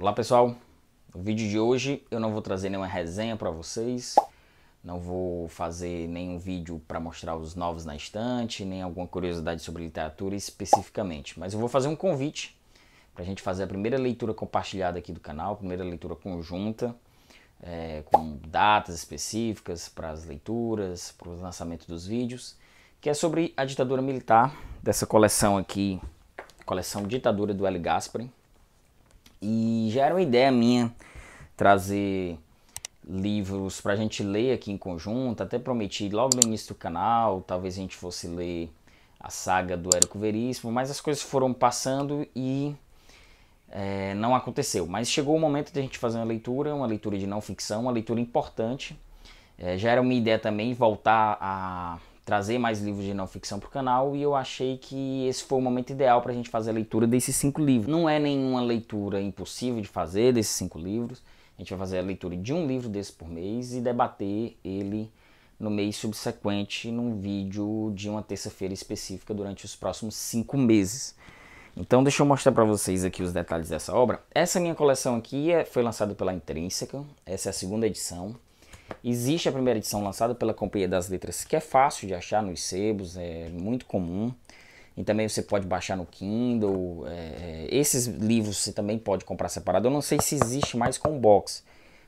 Olá pessoal, no vídeo de hoje eu não vou trazer nenhuma resenha para vocês, não vou fazer nenhum vídeo para mostrar os novos na estante, nem alguma curiosidade sobre literatura especificamente, mas eu vou fazer um convite para a gente fazer a primeira leitura compartilhada aqui do canal, primeira leitura conjunta, é, com datas específicas para as leituras, para o lançamento dos vídeos, que é sobre a ditadura militar, dessa coleção aqui, coleção Ditadura do L. Gasparin, e já era uma ideia minha trazer livros para a gente ler aqui em conjunto. Até prometi logo no início do canal, talvez a gente fosse ler a saga do Érico Veríssimo, mas as coisas foram passando e é, não aconteceu. Mas chegou o momento de a gente fazer uma leitura, uma leitura de não ficção, uma leitura importante. É, já era uma ideia também voltar a trazer mais livros de não ficção para o canal e eu achei que esse foi o momento ideal para a gente fazer a leitura desses cinco livros. Não é nenhuma leitura impossível de fazer desses cinco livros. A gente vai fazer a leitura de um livro desse por mês e debater ele no mês subsequente num vídeo de uma terça-feira específica durante os próximos cinco meses. Então deixa eu mostrar para vocês aqui os detalhes dessa obra. Essa minha coleção aqui é, foi lançada pela Intrínseca, essa é a segunda edição. Existe a primeira edição lançada pela Companhia das Letras, que é fácil de achar nos sebos, é muito comum. E também você pode baixar no Kindle. É, é, esses livros você também pode comprar separado. Eu não sei se existe mais com box,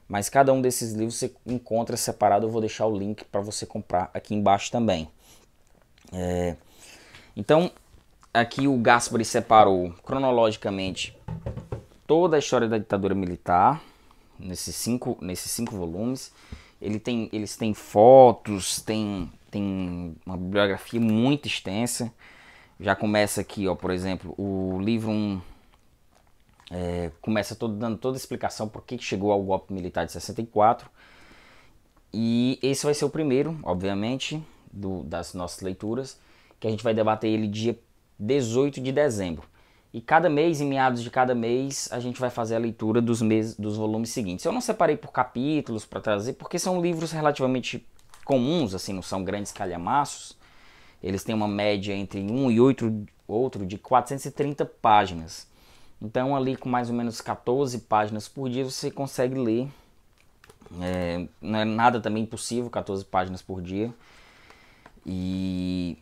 mas cada um desses livros você encontra separado. Eu vou deixar o link para você comprar aqui embaixo também. É, então, aqui o Gaspari separou cronologicamente toda a história da ditadura militar nesses cinco, nesses cinco volumes. Ele tem, eles têm fotos, tem, tem uma bibliografia muito extensa. Já começa aqui, ó, por exemplo, o livro 1 um, é, começa todo, dando toda a explicação por que chegou ao golpe militar de 64. E esse vai ser o primeiro, obviamente, do, das nossas leituras, que a gente vai debater ele dia 18 de dezembro. E cada mês, em meados de cada mês, a gente vai fazer a leitura dos, meses, dos volumes seguintes. Eu não separei por capítulos para trazer, porque são livros relativamente comuns, assim, não são grandes calhamaços. Eles têm uma média entre um e outro, outro de 430 páginas. Então, ali com mais ou menos 14 páginas por dia, você consegue ler. É, não é nada também impossível, 14 páginas por dia. E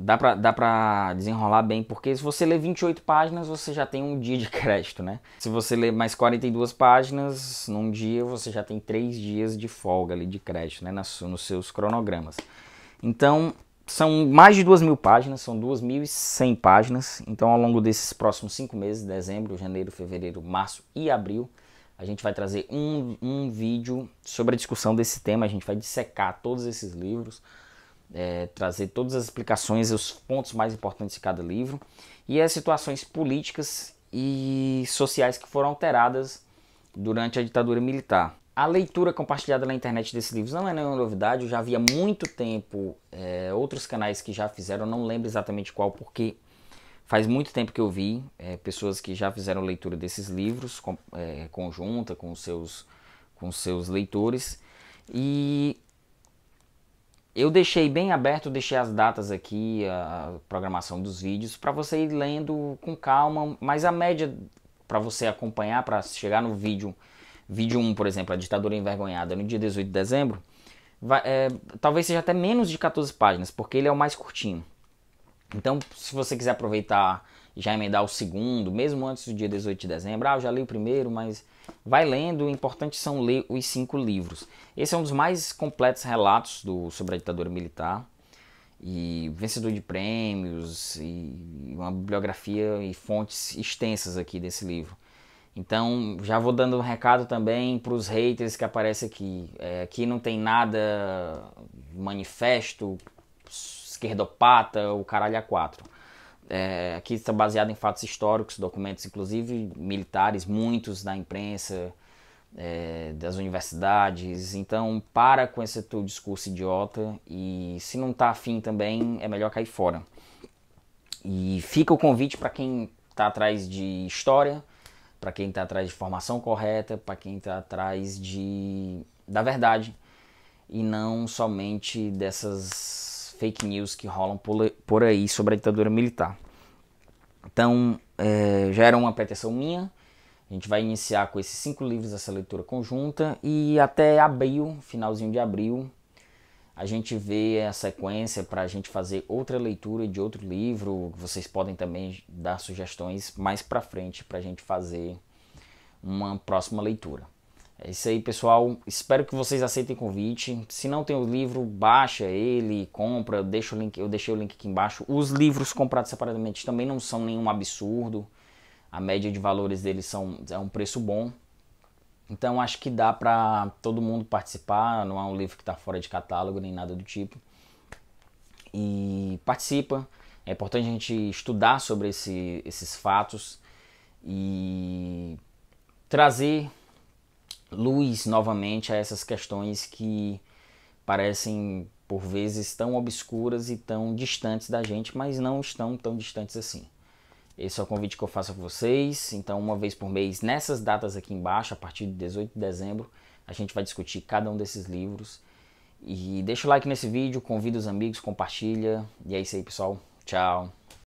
dá pra, dá pra desenrolar bem, porque se você ler 28 páginas, você já tem um dia de crédito, né? Se você ler mais 42 páginas, num dia você já tem três dias de folga ali de crédito, né? Nas, nos seus cronogramas. Então, são mais de duas mil páginas, são 2.100 páginas. Então, ao longo desses próximos cinco meses, dezembro, janeiro, fevereiro, março e abril, a gente vai trazer um, um vídeo sobre a discussão desse tema. A gente vai dissecar todos esses livros é, trazer todas as explicações e os pontos mais importantes de cada livro e as situações políticas e sociais que foram alteradas durante a ditadura militar. A leitura compartilhada na internet desses livros não é nenhuma novidade, eu já havia muito tempo é, outros canais que já fizeram, não lembro exatamente qual, porque faz muito tempo que eu vi é, pessoas que já fizeram leitura desses livros, com, é, conjunta com seus, com seus leitores, e eu deixei bem aberto, deixei as datas aqui, a programação dos vídeos, para você ir lendo com calma, mas a média para você acompanhar, para chegar no vídeo, vídeo 1, por exemplo, a ditadura envergonhada, no dia 18 de dezembro, vai, é, talvez seja até menos de 14 páginas, porque ele é o mais curtinho. Então, se você quiser aproveitar já emendar o segundo, mesmo antes do dia 18 de dezembro. Ah, eu já li o primeiro, mas vai lendo. O importante são ler os cinco livros. Esse é um dos mais completos relatos do, sobre a ditadura militar. E vencedor de prêmios, e uma bibliografia e fontes extensas aqui desse livro. Então, já vou dando um recado também para os haters que aparecem aqui. É, aqui não tem nada manifesto, esquerdopata, o caralho a quatro é, aqui está baseado em fatos históricos, documentos, inclusive militares, muitos da imprensa, é, das universidades. Então, para com esse teu discurso idiota e se não está afim também, é melhor cair fora. E fica o convite para quem está atrás de história, para quem está atrás de formação correta, para quem está atrás de da verdade e não somente dessas fake news que rolam por aí sobre a ditadura militar. Então, é, já era uma pretensão minha. A gente vai iniciar com esses cinco livros essa leitura conjunta e até abril, finalzinho de abril, a gente vê a sequência para a gente fazer outra leitura de outro livro. Vocês podem também dar sugestões mais para frente para a gente fazer uma próxima leitura. É isso aí, pessoal. Espero que vocês aceitem o convite. Se não tem o livro, baixa ele, compra. Eu, deixo o link, eu deixei o link aqui embaixo. Os livros comprados separadamente também não são nenhum absurdo. A média de valores deles são, é um preço bom. Então acho que dá para todo mundo participar. Não é um livro que está fora de catálogo nem nada do tipo. E participa. É importante a gente estudar sobre esse, esses fatos e trazer luz novamente a essas questões que parecem por vezes tão obscuras e tão distantes da gente, mas não estão tão distantes assim. Esse é o convite que eu faço a vocês. Então, uma vez por mês, nessas datas aqui embaixo, a partir de 18 de dezembro, a gente vai discutir cada um desses livros. E deixa o like nesse vídeo, convida os amigos, compartilha. E é isso aí, pessoal. Tchau.